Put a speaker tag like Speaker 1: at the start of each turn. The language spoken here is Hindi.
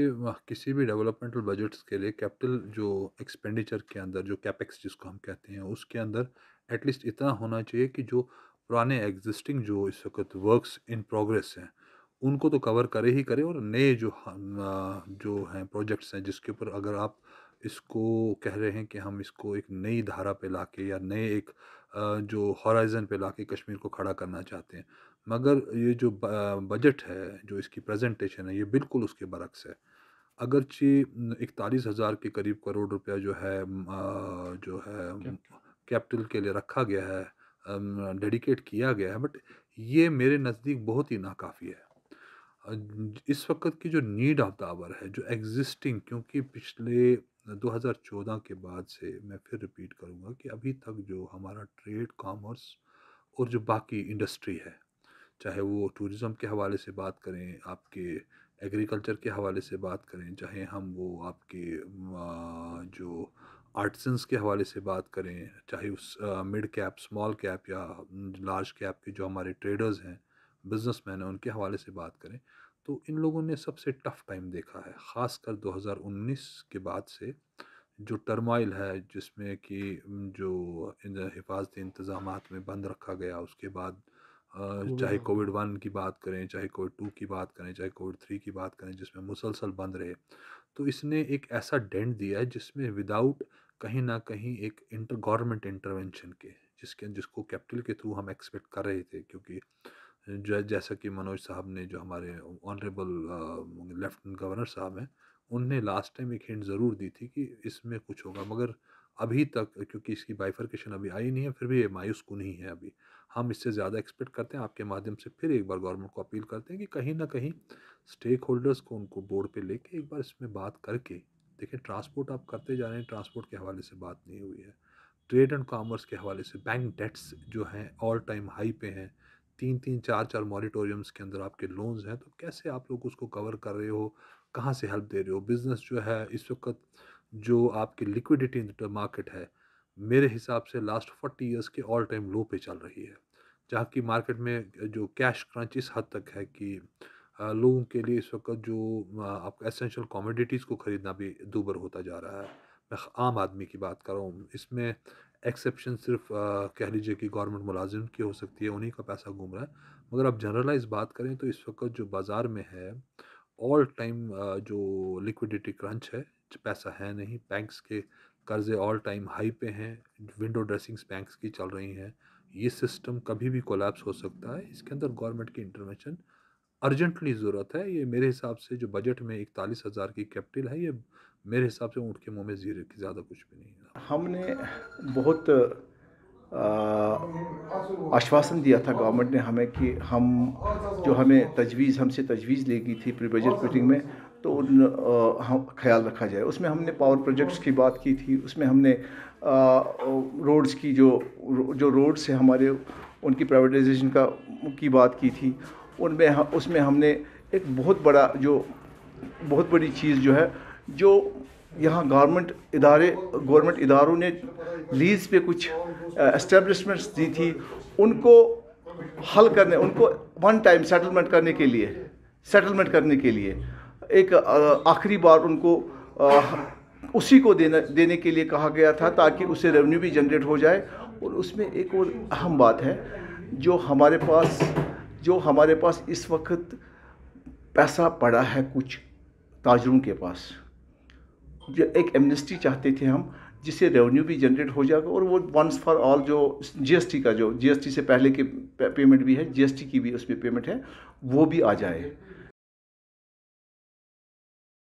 Speaker 1: किसी भी डेवलपमेंटल बजट्स के लिए कैपिटल जो एक्सपेंडिचर के अंदर जो कैपेक्स जिसको हम कहते हैं उसके अंदर एटलीस्ट इतना होना चाहिए कि जो पुराने एग्जिस्टिंग जो इस वक्त वर्क्स इन प्रोग्रेस हैं उनको तो कवर करे ही करे और नए जो हम, जो हैं प्रोजेक्ट्स हैं जिसके ऊपर अगर आप इसको कह रहे हैं कि हम इसको एक नई धारा पे ला के या नए एक जो हॉराइज़न पे ला के कश्मीर को खड़ा करना चाहते हैं मगर ये जो बजट है जो इसकी प्रेजेंटेशन है ये बिल्कुल उसके बरक्स है अगरचि इकतालीस हज़ार के करीब करोड़ रुपया जो है जो है कैपिटल के लिए रखा गया है डेडिकेट किया गया है बट ये मेरे नज़दीक बहुत ही नाकाफ़ी है इस वक्त की जो नीड ऑफ द आवर है जो एग्जिस्टिंग क्योंकि पिछले 2014 के बाद से मैं फिर रिपीट करूँगा कि अभी तक जो हमारा ट्रेड कॉमर्स और जो बाकी इंडस्ट्री है चाहे वो टूरिज़म के हवाले से बात करें आपके एग्रीकल्चर के हवाले से बात करें चाहे हम वो आपके जो आर्टिसंस के हवाले से बात करें चाहे उस मिड कैप स्मॉल कैप या लार्ज कैप के जो हमारे ट्रेडर्स हैं बिजनेसमैन मैन हैं उनके हवाले से बात करें तो इन लोगों ने सबसे टफ़ टाइम देखा है ख़ासकर 2019 के बाद से जो टर्माइल है जिसमें कि जो हिफाजती इंतज़ाम में बंद रखा गया उसके बाद चाहे कोविड वन की बात करें चाहे कोविड टू की बात करें चाहे कोविड थ्री की बात करें जिसमें मुसलसल बंद रहे तो इसने एक ऐसा डेंट दिया है जिसमें विदाउट कहीं ना कहीं एक इंटर गवर्नमेंट इंटरवेंशन के जिसके जिसको कैपिटल के थ्रू हम एक्सपेक्ट कर रहे थे क्योंकि जो है जैसा कि मनोज साहब ने जो हमारे ऑनरेबल लेफ्टिनेंट गवर्नर साहब हैं उनने लास्ट टाइम एक हिंट ज़रूर दी थी कि इसमें कुछ होगा मगर अभी तक क्योंकि इसकी बाइफर्केशन अभी आई नहीं है फिर भी ये मायूस को नहीं है अभी हम इससे ज़्यादा एक्सपेक्ट करते हैं आपके माध्यम से फिर एक बार गवर्नमेंट को अपील करते हैं कि कहीं ना कहीं स्टेक होल्डर्स को उनको बोर्ड पर ले एक बार इसमें बात करके देखिए ट्रांसपोर्ट आप करते जा रहे हैं ट्रांसपोर्ट के हवाले से बात नहीं हुई है ट्रेड एंड कॉमर्स के हवाले से बैंक डेट्स जो हैं ऑल टाइम हाई पे हैं तीन तीन चार चार मॉरिटोरियम्स के अंदर आपके लोन्स हैं तो कैसे आप लोग उसको कवर कर रहे हो कहाँ से हेल्प दे रहे हो बिज़नेस जो है इस वक्त जो आपकी लिक्विडिटी इन द मार्केट है मेरे हिसाब से लास्ट फोर्टी ईयर्स के ऑल टाइम लो पे चल रही है जहाँ की मार्केट में जो कैश क्रंच इस हद तक है कि लोगों के लिए इस वक्त जो आपका एसेंशियल कॉमोडिटीज़ को ख़रीदना भी दूबर होता जा रहा है मैं आम आदमी की बात कर रहा हूँ इसमें एक्सेप्शन सिर्फ कह लीजिए कि गवर्नमेंट मुलाजिम की हो सकती है उन्हीं का पैसा घूम रहा है मगर आप जनरलाइज बात करें तो इस वक्त जो बाज़ार में है ऑल टाइम जो लिक्विडिटी क्रंच है पैसा है नहीं बैंक्स के कर्ज़े ऑल टाइम हाई पे हैं विंडो ड्रेसिंग्स बैंक्स की चल रही हैं ये सिस्टम कभी भी कोलैप्स हो सकता है इसके अंदर गवर्नमेंट की इंटरवेंशन अर्जेंटली ज़रूरत है ये मेरे हिसाब से जो बजट में इकतालीस हज़ार की कैपिटल है ये मेरे हिसाब से ऊँट के मुँह में जीरे की ज़्यादा कुछ भी नहीं है हमने
Speaker 2: बहुत आश्वासन दिया था गवर्नमेंट ने हमें कि हम जो हमें तजवीज़ हमसे तजवीज़ ले गई थी प्री बजट मीटिंग में तो उन आ, हम ख्याल रखा जाए उसमें हमने पावर प्रोजेक्ट्स की बात की थी उसमें हमने रोड्स की जो जो रोड्स हैं हमारे उनकी प्राइवेटाइजेशन का की बात की थी उनमें उसमें हमने एक बहुत बड़ा जो बहुत बड़ी चीज़ जो है जो यहाँ गवर्नमेंट इदारे गवर्नमेंट इदारों ने लीज़ पे कुछ एस्टेब्लिशमेंट्स uh, दी थी उनको हल करने उनको वन टाइम सेटलमेंट करने के लिए सेटलमेंट करने के लिए एक uh, आखिरी बार उनको आ, uh, उसी को देना देने के लिए कहा गया था ताकि उसे रेवेन्यू भी जनरेट हो जाए और उसमें एक और अहम बात है जो हमारे पास जो हमारे पास इस वक्त पैसा पड़ा है कुछ ताजरों के पास एक एमनेस्टी चाहते थे हम जिससे रेवेन्यू भी जनरेट हो जाएगा और वो वंस फॉर ऑल जो जीएसटी का जो जीएसटी से पहले के पेमेंट भी है जीएसटी की भी उसमें पेमेंट है वो भी आ जाए